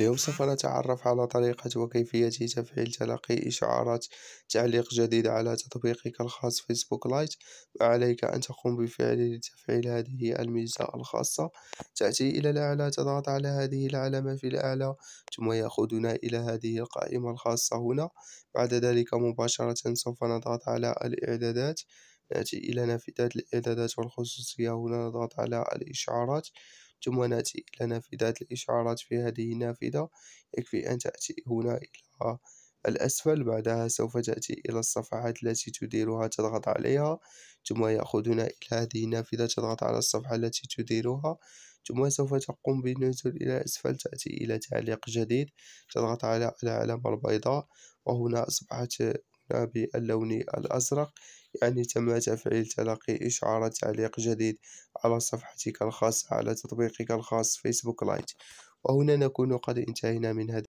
اليوم سوف نتعرف على طريقة وكيفية تفعيل تلقي إشعارات تعليق جديدة على تطبيقك الخاص فيسبوك لايت وعليك أن تقوم بفعله لتفعيل هذه الميزة الخاصة تأتي إلى الأعلى تضغط على هذه العلامة في الأعلى ثم يأخذنا إلى هذه القائمة الخاصة هنا بعد ذلك مباشرة سوف نضغط على الإعدادات نأتي إلى نافذة الإعدادات والخصوصية هنا نضغط على الإشعارات ثم نأتي إلى نافذة الإشعارات في هذه النافذة يكفي أن تأتي هنا إلى الأسفل بعدها سوف تأتي إلى الصفحات التي تديرها تضغط عليها ثم يأخذنا إلى هذه النافذة تضغط على الصفحة التي تديرها ثم سوف تقوم بالنزول إلى أسفل تأتي إلى تعليق جديد تضغط على العلامة البيضاء وهنا أصبحت باللون الأزرق يعني تم تفعيل تلقي إشعار تعليق جديد على صفحتك الخاصة على تطبيقك الخاص فيسبوك لايت وهنا نكون قد انتهينا من هذا